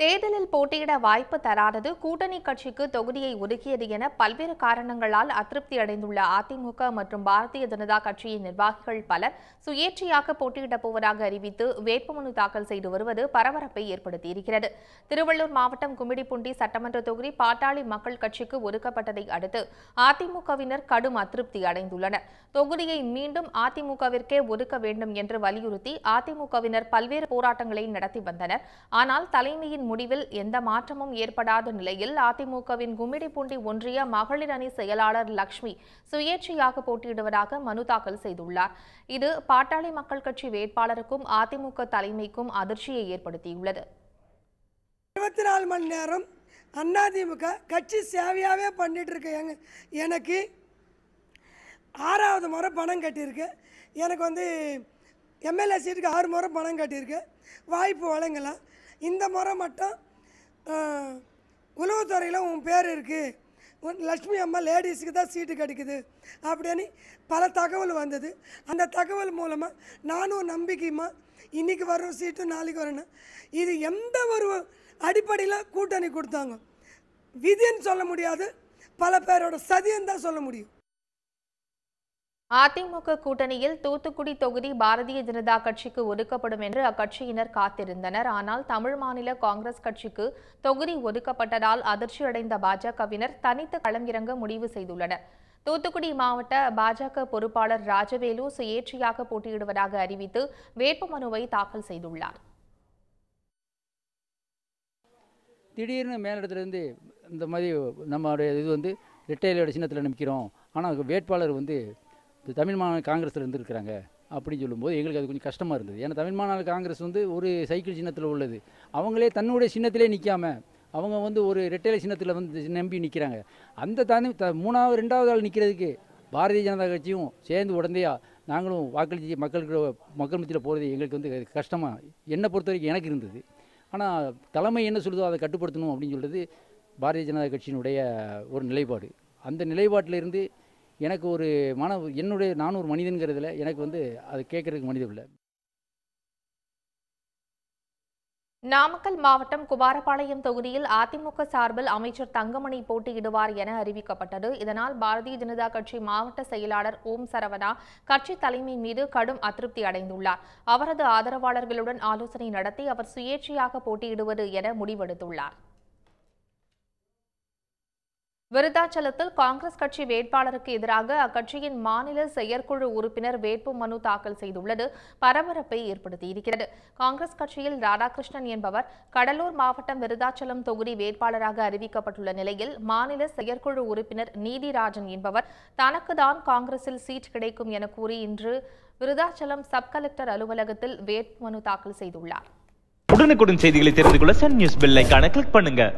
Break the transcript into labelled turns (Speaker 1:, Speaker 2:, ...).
Speaker 1: தேர்தலில் போட்டியிட வாய்ப்பு தராதது கூட்டணி கட்சிக்கு தொகுதியை ஒதுக்கியது என பல்வேறு காரணங்களால் அதிருப்தி அடைந்துள்ள அதிமுக மற்றும் பாரதிய ஜனதா கட்சியின் நிர்வாகிகள் பலர் சுயேட்சையாக போட்டியிடப் போவதாக அறிவித்து வேட்புமனு தாக்கல் செய்து வருவது பரபரப்பை ஏற்படுத்தியிருக்கிறது திருவள்ளூர் மாவட்டம் கும்மிடிப்பூண்டி சட்டமன்ற தொகுதி பாட்டாளி மக்கள் கட்சிக்கு ஒதுக்கப்பட்டதை அடுத்து அதிமுகவினர் கடும் அதிருப்தி அடைந்துள்ளனர் தொகுதியை மீண்டும் அதிமுகவிற்கே ஒதுக்க வேண்டும் என்று வலியுறுத்தி அதிமுகவினர் பல்வேறு போராட்டங்களை நடத்தி வந்தனர் ஆனால் தலைமையின் முடிவில் எந்த மாற்றமும் ஏற்படாத நிலையில் அதிமுகவின் கும்மிடிப்பூண்டி ஒன்றிய மகளிர் அணி செயலாளர் லக்ஷ்மி சுயேட்சையாக போட்டியிடுவதாக மனு தாக்கல் செய்துள்ளார் இது பாட்டாளி மக்கள் கட்சி வேட்பாளருக்கும் அதிமுக தலைமைக்கும் அதிர்ச்சியை ஏற்படுத்தியுள்ளது
Speaker 2: இருபத்தி நாலு மணி நேரம் அதிமுக கட்சி சேவையாகவே பண்ணிகிட்டு இருக்கேன் எனக்கு ஆறாவது முறை பணம் கட்டியிருக்கு எனக்கு வந்து எம்எல்ஏ சீட்டுக்கு ஆறு முறை பணம் கட்டியிருக்கு வாய்ப்பு வழங்கலாம் இந்த முறை மட்டும் உளவுத்துறையில் உன் பேர் இருக்குது லக்ஷ்மி அம்மா லேடிஸுக்கு தான் சீட்டு கிடைக்குது அப்படின்னு பல தகவல் வந்தது அந்த தகவல் மூலமாக நானும் நம்பிக்கையுமா இன்றைக்கி வர சீட்டு நாளைக்கு வரணும் இது எந்த ஒரு அடிப்படையில் கூட்டணி கொடுத்தாங்க விதின்னு சொல்ல முடியாது பல பேரோட சதின்னு தான் சொல்ல முடியும்
Speaker 1: அதிமுக கூட்டணியில் தூத்துக்குடி தொகுதி பாரதிய ஜனதா கட்சிக்கு ஒதுக்கப்படும் என்று அக்கட்சியினர் காத்திருந்தனர் ஆனால் தமிழ் மாநில காங்கிரஸ் கட்சிக்கு தொகுதி ஒதுக்கப்பட்டதால் அதிர்ச்சியடைந்த பாஜகவினர் தனித்து களமிறங்க முடிவு செய்துள்ளனர் தூத்துக்குடி மாவட்ட பாஜக பொறுப்பாளர் ராஜவேலு சுயேட்சையாக போட்டியிடுவதாக அறிவித்து வேட்புமனுவை தாக்கல் செய்துள்ளார்
Speaker 3: திடீர்னு மேலிடத்துலேருந்து இந்த மாதிரி நம்மளுடைய இது வந்து ரிட்டையலோட சின்னத்தில் நிற்கிறோம் ஆனால் வேட்பாளர் வந்து இந்த தமிழ் மாநில காங்கிரஸில் இருந்துருக்கிறாங்க அப்படின்னு சொல்லும்போது எங்களுக்கு அது கொஞ்சம் கஷ்டமாக இருந்தது ஏன்னா தமிழ் மாநில காங்கிரஸ் வந்து ஒரு சைக்கிள் சின்னத்தில் உள்ளது அவங்களே தன்னுடைய சின்னத்திலே நிற்காமல் அவங்க வந்து ஒரு ரெட்டையில சின்னத்தில் வந்து நம்பி நிற்கிறாங்க அந்த தனி த மூணாவது ரெண்டாவது ஆள் நிற்கிறதுக்கு பாரதிய ஜனதா கட்சியும் சேர்ந்து உடந்தையா நாங்களும் வாக்களித்து மக்களுக்கு மக்கள் மத்தியில் போகிறது எங்களுக்கு வந்து கஷ்டமாக என்னை பொறுத்த வரைக்கும் எனக்கு இருந்தது ஆனால் தலைமை என்ன சொல்லுதோ அதை கட்டுப்படுத்தணும் அப்படின்னு சொல்கிறது பாரதிய ஜனதா கட்சியினுடைய ஒரு நிலைப்பாடு அந்த நிலைப்பாட்டிலிருந்து எனக்கு ஒரு மன என்னுடைய நான் ஒரு மனிதன்கிறதுல எனக்கு வந்து அது கேட்குறதுக்கு மனிதம் இல்லை
Speaker 1: நாமக்கல் மாவட்டம் குமாரபாளையம் தொகுதியில் அதிமுக சார்பில் அமைச்சர் தங்கமணி போட்டியிடுவார் என அறிவிக்கப்பட்டது இதனால் பாரதிய ஜனதா கட்சி மாவட்ட செயலாளர் ஓம் சரவணா கட்சி தலைமை மீது கடும் அதிருப்தி அடைந்துள்ளார் அவரது ஆதரவாளர்களுடன் ஆலோசனை நடத்தி அவர் சுயேட்சையாக போட்டியிடுவது என முடிவெடுத்துள்ளார் விருதாச்சலத்தில் காங்கிரஸ் கட்சி வேட்பாளருக்கு எதிராக அக்கட்சியின் மாநில செயற்குழு உறுப்பினர் வேட்பு மனு தாக்கல் செய்துள்ளது பரபரப்பை ஏற்படுத்தியிருக்கிறது காங்கிரஸ் கட்சியில் ராதாகிருஷ்ணன் என்பவர் கடலூர் மாவட்டம் விருதாச்சலம் தொகுதி வேட்பாளராக அறிவிக்கப்பட்டுள்ள நிலையில் மாநில செயற்குழு உறுப்பினர் நீதிராஜன் என்பவர் தனக்குதான் காங்கிரஸில் சீட் கிடைக்கும் என கூறி இன்று விருதாச்சலம் சப் கலெக்டர் அலுவலகத்தில் மனு தாக்கல் செய்துள்ளார் உடனுக்குடன் செய்திகளை தெரிந்து கொள்ள சன்
Speaker 3: நியூஸ் பெல் கிளிக் பண்ணுங்க